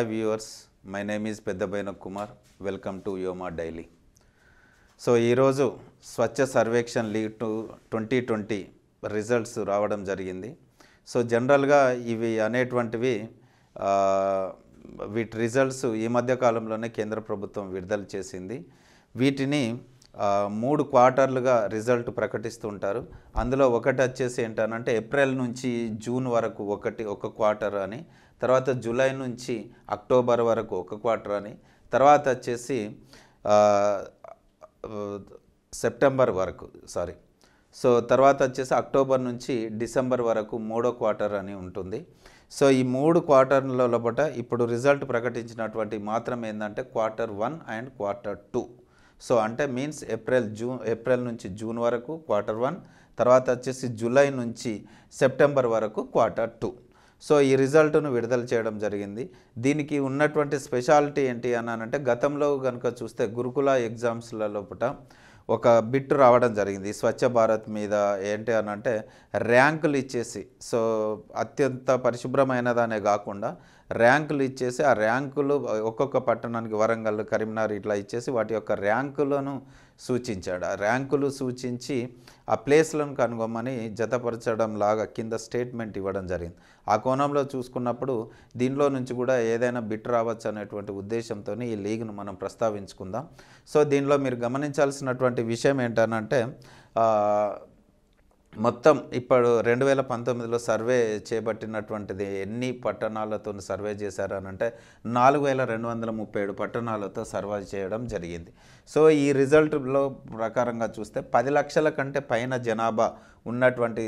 hi viewers my name is Peddabaina Kumar welcome to యోమా daily so ఈరోజు స్వచ్ఛ సర్వేక్షణ్ లీ టు ట్వంటీ ట్వంటీ రిజల్ట్స్ రావడం జరిగింది సో జనరల్గా ఇవి అనేటువంటివి వీటి రిజల్ట్స్ ఈ మధ్య కాలంలోనే కేంద్ర ప్రభుత్వం విడుదల చేసింది వీటిని మూడు క్వార్టర్లుగా రిజల్ట్ ప్రకటిస్తుంటారు అందులో ఒకటి వచ్చేసి ఏంటనంటే ఏప్రిల్ నుంచి జూన్ వరకు ఒకటి ఒక క్వార్టర్ అని తర్వాత జూలై నుంచి అక్టోబర్ వరకు ఒక క్వార్టర్ అని తర్వాత వచ్చేసి సెప్టెంబర్ వరకు సారీ సో తర్వాత వచ్చేసి అక్టోబర్ నుంచి డిసెంబర్ వరకు మూడో క్వార్టర్ అని ఉంటుంది సో ఈ మూడు క్వార్టర్ల లోపల ఇప్పుడు రిజల్ట్ ప్రకటించినటువంటి మాత్రం ఏంటంటే quarter one and quarter two so అంటే మీన్స్ ఏప్రిల్ జూన్ ఏప్రిల్ నుంచి జూన్ వరకు క్వార్టర్ వన్ తర్వాత వచ్చేసి జూలై నుంచి సెప్టెంబర్ వరకు క్వార్టర్ టూ సో ఈ రిజల్ట్ను విడుదల చేయడం జరిగింది దీనికి ఉన్నటువంటి స్పెషాలిటీ ఏంటి అని అంటే గతంలో కనుక చూస్తే గురుకుల ఎగ్జామ్స్ల లోపల ఒక బిట్ రావడం జరిగింది స్వచ్ఛ భారత్ మీద ఏంటి అని అంటే ర్యాంకులు ఇచ్చేసి సో అత్యంత పరిశుభ్రమైనదనే కాకుండా ర్యాంకులు ఇచ్చేసి ఆ ర్యాంకులు ఒక్కొక్క పట్టణానికి వరంగల్ కరీంనగర్ ఇట్లా ఇచ్చేసి వాటి యొక్క ర్యాంకులను సూచించాడు ఆ ర్యాంకులు సూచించి ఆ ప్లేస్లను కనుగొమ్మని జతపరచడం లాగా కింద స్టేట్మెంట్ ఇవ్వడం జరిగింది ఆ కోణంలో చూసుకున్నప్పుడు దీనిలో నుంచి కూడా ఏదైనా బిట్ రావచ్చు అనేటువంటి ఉద్దేశంతో ఈ లీగ్ను మనం ప్రస్తావించుకుందాం సో దీనిలో మీరు గమనించాల్సినటువంటి విషయం ఏంటనంటే మొత్తం ఇప్పుడు రెండు వేల పంతొమ్మిదిలో సర్వే చేపట్టినటువంటిది ఎన్ని పట్టణాలతో సర్వే చేశారు అని అంటే నాలుగు వేల రెండు వందల ముప్పై ఏడు పట్టణాలతో సర్వే చేయడం జరిగింది సో ఈ రిజల్ట్లో ప్రకారంగా చూస్తే పది లక్షల కంటే పైన జనాభా ఉన్నటువంటి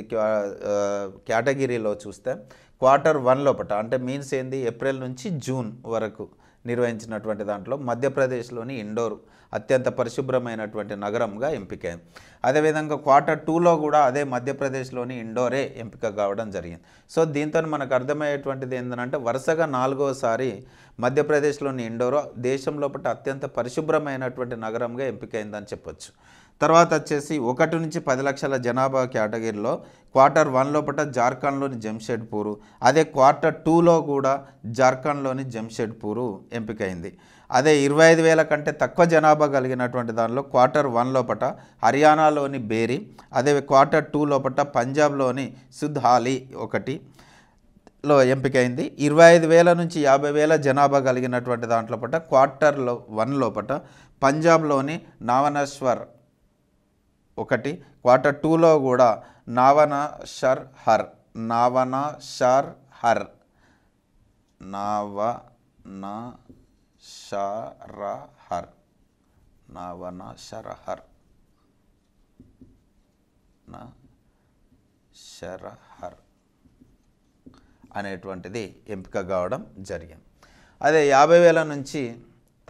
కేటగిరీలో చూస్తే క్వార్టర్ వన్ లోపట అంటే మీన్స్ ఏంది ఏప్రిల్ నుంచి జూన్ వరకు నిర్వహించినటువంటి దాంట్లో మధ్యప్రదేశ్లోని ఇండోర్ అత్యంత పరిశుభ్రమైనటువంటి నగరంగా ఎంపికైంది అదేవిధంగా క్వార్టర్ టూలో కూడా అదే మధ్యప్రదేశ్లోని ఇండోరే ఎంపిక కావడం జరిగింది సో దీంతో మనకు అర్థమయ్యేటువంటిది ఏంటంటే వరుసగా నాలుగోసారి మధ్యప్రదేశ్లోని ఇండోరో దేశంలో అత్యంత పరిశుభ్రమైనటువంటి నగరంగా ఎంపికైందని చెప్పొచ్చు తర్వాత వచ్చేసి ఒకటి నుంచి పది లక్షల జనాభా కేటగిరీలో క్వార్టర్ వన్ లోపల జార్ఖండ్లోని జంషెడ్పూరు అదే క్వార్టర్ టూలో కూడా జార్ఖండ్లోని జంషెడ్పూరు ఎంపికైంది అదే ఇరవై ఐదు వేల కంటే తక్కువ జనాభా కలిగినటువంటి దానిలో క్వార్టర్ వన్ లోపల హర్యానాలోని బేరి అదే క్వార్టర్ టూ లోపల పంజాబ్లోని సుద్హాలి ఒకటి లో ఎంపికైంది ఇరవై ఐదు వేల నుంచి యాభై వేల జనాభా కలిగినటువంటి దాంట్లో పట్ట క్వార్టర్లో వన్ లోపల పంజాబ్లోని నావనేశ్వర్ ఒకటి క్వార్టర్ టూలో కూడా నావన షర్ హర్ నావన షర్ హర్ నావన హర్ నావన హర్ నా హర్ అనేటువంటిది ఎంపిక కావడం జరిగింది అదే యాభై వేల నుంచి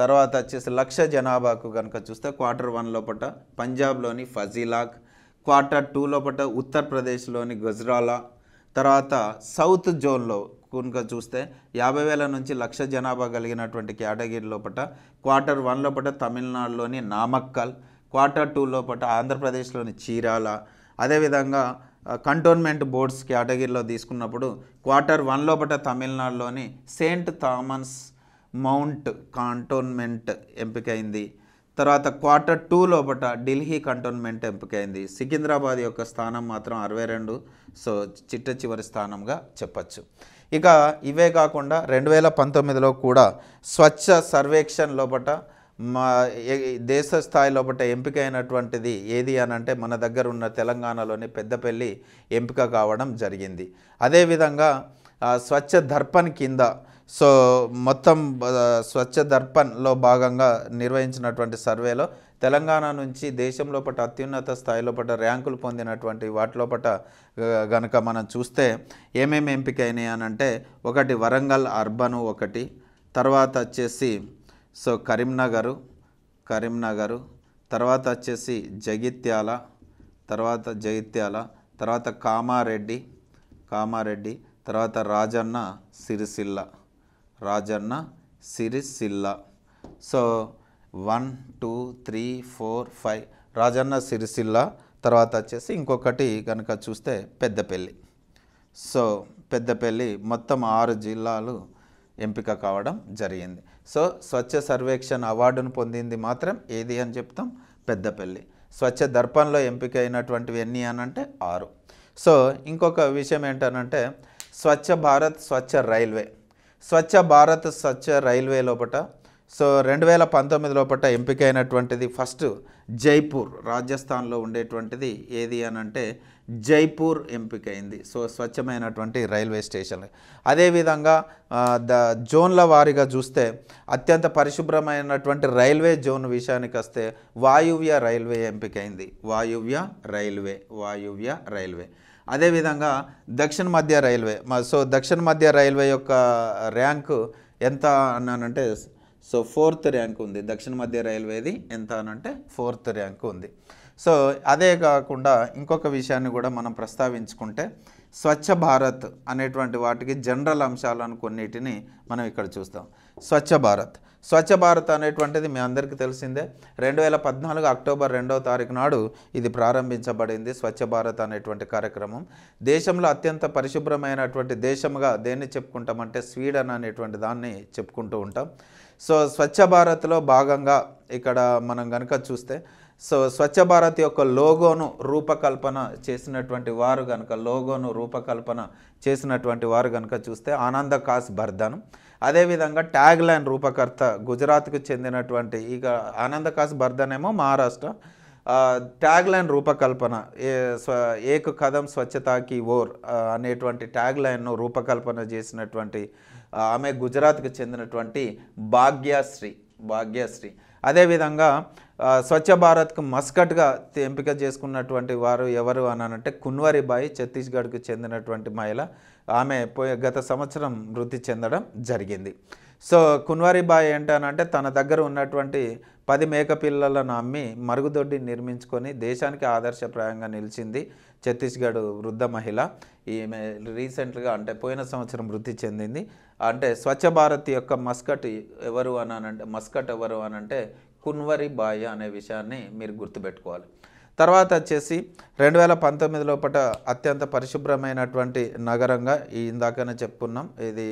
తర్వాత వచ్చేసి లక్ష జనాభాకు కనుక చూస్తే క్వార్టర్ వన్ లోపట పంజాబ్లోని ఫజీలాక్ క్వార్టర్ టూ లోపట ఉత్తరప్రదేశ్లోని గజ్రాల తర్వాత సౌత్ జోన్లో కనుక చూస్తే యాభై వేల నుంచి లక్ష జనాభా కలిగినటువంటి కేటగిరీ లోపట క్వార్టర్ వన్ లోపట తమిళనాడులోని నామక్కల్ క్వార్టర్ టూ లోపట ఆంధ్రప్రదేశ్లోని చీరాల అదేవిధంగా కంటోన్మెంట్ బోర్డ్స్ కేటగిరీలో తీసుకున్నప్పుడు క్వార్టర్ వన్ లోపట తమిళనాడులోని సెయింట్ థామన్స్ మౌంట్ కాంటోన్మెంట్ ఎంపికైంది తర్వాత క్వార్టర్ టూ లోపట ఢిల్లీ కంటోన్మెంట్ ఎంపికైంది సికింద్రాబాద్ యొక్క స్థానం మాత్రం అరవై రెండు సో చిట్ట చివరి స్థానంగా చెప్పచ్చు ఇక ఇవే కాకుండా రెండు వేల పంతొమ్మిదిలో కూడా స్వచ్ఛ సర్వేక్షణ లోపట మా దేశ స్థాయి లోపల ఎంపికైనటువంటిది ఏది అని అంటే మన దగ్గర ఉన్న తెలంగాణలోని పెద్దపల్లి ఎంపిక కావడం జరిగింది అదేవిధంగా స్వచ్ఛ దర్పణ్ కింద సో మొత్తం స్వచ్ఛ దర్పణ్లో భాగంగా నిర్వహించినటువంటి సర్వేలో తెలంగాణ నుంచి దేశం లోపల అత్యున్నత స్థాయిలో లోపల ర్యాంకులు పొందినటువంటి వాటిలో లోపల గనక మనం చూస్తే ఏమేమి ఎంపిక అంటే ఒకటి వరంగల్ అర్బను ఒకటి తర్వాత వచ్చేసి సో కరీంనగరు కరీంనగరు తర్వాత వచ్చేసి జగిత్యాల తర్వాత జగిత్యాల తర్వాత కామారెడ్డి కామారెడ్డి తర్వాత Rajanna Sircilla Rajanna Sircilla so one two three four five Rajanna Sircilla తర్వాత వచ్చేసి ఇంకొకటి కనుక చూస్తే పెద్దపల్లి సో పెద్దపల్లి మొత్తం ఆరు జిల్లాలు ఎంపిక కావడం జరిగింది సో స్వచ్ఛ సర్వేక్షణ అవార్డును పొందింది మాత్రం ఏది అని చెప్తాం పెద్దపల్లి స్వచ్ఛ దర్పణలో ఎంపిక అయినటువంటివి ఎన్ని అనంటే ఆరు సో ఇంకొక విషయం ఏంటనంటే స్వచ్ఛ భారత్ స్వచ్ఛ రైల్వే స్వచ్ఛ భారత్ స్వచ్ఛ రైల్వే లోపట సో రెండు వేల పంతొమ్మిది లోపట ఎంపికైనటువంటిది ఫస్ట్ జైపూర్ రాజస్థాన్లో ఉండేటువంటిది ఏది అని అంటే జైపూర్ ఎంపికైంది సో స్వచ్ఛమైనటువంటి రైల్వే స్టేషన్ అదేవిధంగా ద జోన్ల వారీగా చూస్తే అత్యంత పరిశుభ్రమైనటువంటి రైల్వే జోన్ విషయానికి వస్తే వాయువ్య రైల్వే ఎంపికైంది వాయువ్య రైల్వే వాయువ్య రైల్వే అదేవిధంగా దక్షిణ మధ్య రైల్వే సో దక్షిణ మధ్య రైల్వే యొక్క ర్యాంకు ఎంత అన్నానంటే సో ఫోర్త్ ర్యాంక్ ఉంది దక్షిణ మధ్య రైల్వేది ఎంత అనంటే ఫోర్త్ ర్యాంక్ ఉంది సో అదే కాకుండా ఇంకొక విషయాన్ని కూడా మనం ప్రస్తావించుకుంటే స్వచ్ఛ భారత్ అనేటువంటి వాటికి జనరల్ అంశాలను కొన్నిటిని మనం ఇక్కడ చూస్తాం స్వచ్ఛ భారత్ స్వచ్ఛ భారత్ అనేటువంటిది మీ అందరికీ తెలిసిందే రెండు వేల పద్నాలుగు అక్టోబర్ రెండవ తారీఖు నాడు ఇది ప్రారంభించబడింది స్వచ్ఛ భారత్ అనేటువంటి కార్యక్రమం దేశంలో అత్యంత పరిశుభ్రమైనటువంటి దేశంగా దేన్ని చెప్పుకుంటామంటే స్వీడన్ అనేటువంటి దాన్ని చెప్పుకుంటూ ఉంటాం సో స్వచ్ఛ భారత్లో భాగంగా ఇక్కడ మనం కనుక చూస్తే సో స్వచ్ఛ భారత్ యొక్క లోగోను రూపకల్పన చేసినటువంటి వారు కనుక లోగోను రూపకల్పన చేసినటువంటి వారు కనుక చూస్తే ఆనంద కాస్ బర్ధన్ అదేవిధంగా ట్యాగ్ లైన్ రూపకర్త గుజరాత్కు చెందినటువంటి ఇక ఆనందకాస్ బర్ధన్ ఏమో మహారాష్ట్ర ట్యాగ్ లైన్ రూపకల్పన ఏ స్వ ఏక కథం స్వచ్ఛతాకి ఓర్ అనేటువంటి ట్యాగ్ లైన్ను రూపకల్పన చేసినటువంటి ఆమె గుజరాత్కు చెందినటువంటి భాగ్యశ్రీ భాగ్యశ్రీ అదేవిధంగా స్వచ్ఛ భారత్కు మస్కట్గా ఎంపిక చేసుకున్నటువంటి వారు ఎవరు అనంటే కున్వరిబాయి ఛత్తీస్గఢ్కు చెందినటువంటి మహిళ ఆమె పోయే గత సంవత్సరం మృతి చెందడం జరిగింది సో కున్వారిబాయి ఏంటనంటే తన దగ్గర ఉన్నటువంటి పది మేకపిల్లలను అమ్మి మరుగుదొడ్డి నిర్మించుకొని దేశానికి ఆదర్శప్రాయంగా నిలిచింది ఛత్తీస్గఢ్ వృద్ధ మహిళ ఈమె రీసెంట్గా అంటే పోయిన సంవత్సరం మృతి చెందింది అంటే స్వచ్ఛ భారత్ యొక్క మస్కట్ ఎవరు అని అంటే మస్కట్ ఎవరు అని అంటే కున్వరి బాయ్ అనే విషయాన్ని మీరు గుర్తుపెట్టుకోవాలి తర్వాత వచ్చేసి రెండు వేల పంతొమ్మిది లోపల అత్యంత పరిశుభ్రమైనటువంటి నగరంగా ఇందాకనే చెప్పుకున్నాం ఇది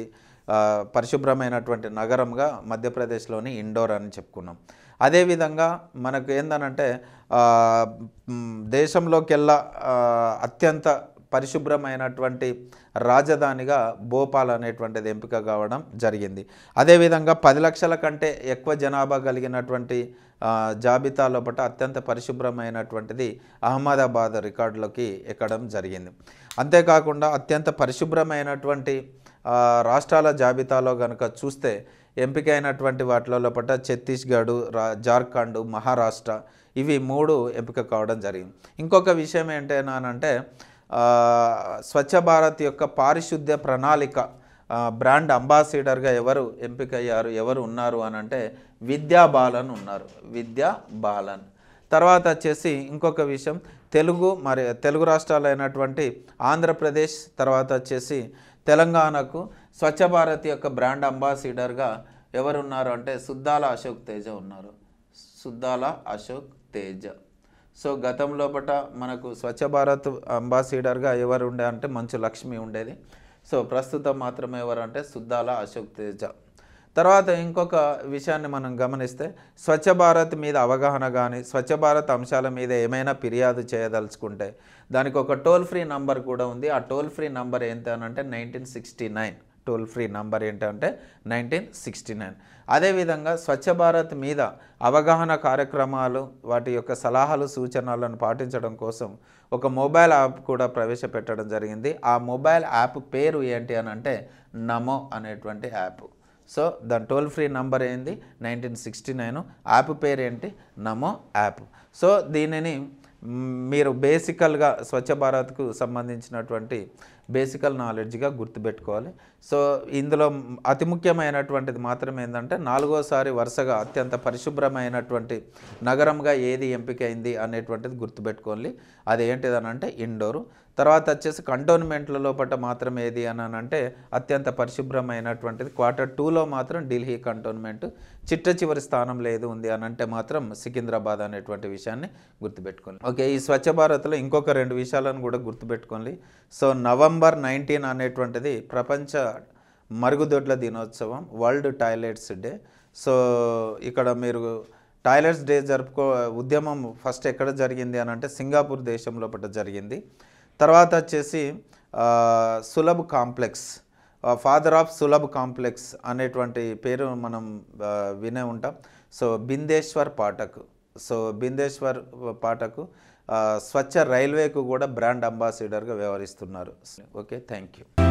పరిశుభ్రమైనటువంటి నగరంగా మధ్యప్రదేశ్లోని ఇండోర్ అని చెప్పుకున్నాం అదేవిధంగా మనకు ఏందనంటే దేశంలోకెల్లా అత్యంత పరిశుభ్రమైనటువంటి రాజధానిగా భోపాల్ అనేటువంటిది ఎంపిక కావడం జరిగింది అదేవిధంగా పది లక్షల కంటే ఎక్కువ జనాభా కలిగినటువంటి జాబితా లోపల అత్యంత పరిశుభ్రమైనటువంటిది అహ్మదాబాద్ రికార్డులోకి ఎక్కడం జరిగింది అంతేకాకుండా అత్యంత పరిశుభ్రమైనటువంటి రాష్ట్రాల జాబితాలో కనుక చూస్తే ఎంపికైనటువంటి వాటిలో లోపల ఛత్తీస్గఢ్ రా జార్ఖండ్ మహారాష్ట్ర ఇవి మూడు ఎంపిక కావడం జరిగింది ఇంకొక విషయం ఏంటంటే స్వచ్ఛ భారత్ యొక్క పారిశుద్ధ్య ప్రణాళిక బ్రాండ్ అంబాసిడర్గా ఎవరు ఎంపికయ్యారు ఎవరు ఉన్నారు అని అంటే విద్యా బాలన్ ఉన్నారు విద్యా బాలన్ తర్వాత వచ్చేసి ఇంకొక విషయం తెలుగు మరి తెలుగు రాష్ట్రాలైనటువంటి ఆంధ్రప్రదేశ్ తర్వాత వచ్చేసి తెలంగాణకు స్వచ్ఛ భారత్ యొక్క బ్రాండ్ అంబాసిడర్గా ఎవరున్నారు అంటే సుద్దాల అశోక్ తేజ ఉన్నారు సుద్దాల అశోక్ తేజ సో గతంలో బట మనకు స్వచ్ఛ భారత్ అంబాసిడర్గా ఎవరు ఉండే అంటే మంచు లక్ష్మి ఉండేది సో ప్రస్తుతం మాత్రం అంటే సుద్దాల అశోక్ తేజ తర్వాత ఇంకొక విషయాన్ని మనం గమనిస్తే స్వచ్ఛ భారత్ మీద అవగాహన కానీ స్వచ్ఛ భారత్ అంశాల మీద ఏమైనా ఫిర్యాదు చేయదలుచుకుంటే దానికి ఒక టోల్ ఫ్రీ నంబర్ కూడా ఉంది ఆ టోల్ ఫ్రీ నంబర్ ఎంత అంటే nineteen sixty nine toll free number ఏంటంటే నైన్టీన్ సిక్స్టీ నైన్ అదేవిధంగా స్వచ్ఛ భారత్ మీద అవగాహన కార్యక్రమాలు వాటి యొక్క సలహాలు సూచనలను పాటించడం కోసం ఒక మొబైల్ యాప్ కూడా ప్రవేశపెట్టడం జరిగింది ఆ మొబైల్ యాప్ పేరు ఏంటి అని అంటే నమో అనేటువంటి యాప్ సో దాని టోల్ ఫ్రీ నంబర్ ఏంది నైన్టీన్ సిక్స్టీ నైన్ యాప్ పేరు ఏంటి నమో యాప్ సో దీనిని మీరు బేసికల్గా స్వచ్ఛ భారత్కు సంబంధించినటువంటి బేసికల్ నాలెడ్జ్గా గుర్తుపెట్టుకోవాలి సో ఇందులో అతి ముఖ్యమైనటువంటిది మాత్రం ఏంటంటే నాలుగోసారి వరుసగా అత్యంత పరిశుభ్రమైనటువంటి నగరంగా ఏది ఎంపికైంది అనేటువంటిది గుర్తుపెట్టుకోవాలి అది ఏంటిది అంటే ఇండోరు తర్వాత వచ్చేసి కంటోన్మెంట్ల లోపల మాత్రం ఏది అని అంటే అత్యంత పరిశుభ్రమైనటువంటిది క్వార్టర్ టూలో మాత్రం ఢిల్లీ కంటోన్మెంట్ చిట్ట చివరి స్థానం లేదు ఉంది అని అంటే మాత్రం సికింద్రాబాద్ అనేటువంటి విషయాన్ని గుర్తుపెట్టుకోండి ఓకే ఈ స్వచ్ఛ భారత్లో ఇంకొక రెండు విషయాలను కూడా గుర్తుపెట్టుకోండి సో నవం నవంబర్ నైన్టీన్ అనేటువంటిది ప్రపంచ మరుగుదొడ్ల దినోత్సవం వరల్డ్ టాయిలెట్స్ డే సో ఇక్కడ మీరు టాయిలెట్స్ డే జరుపుకో ఉద్యమం ఫస్ట్ ఎక్కడ జరిగింది అని అంటే సింగపూర్ దేశంలో పట్ట జరిగింది తర్వాత వచ్చేసి Sulabh complex father of Sulabh complex అనేటువంటి పేరు మనం వినే ఉంటాం సో బిందేశ్వర్ పాఠక్ సో బిందేశ్వర్ పాఠకు స్వచ్ఛ రైల్వేకు కూడా బ్రాండ్ అంబాసిడర్గా వ్యవహరిస్తున్నారు ఓకే థ్యాంక్ యూ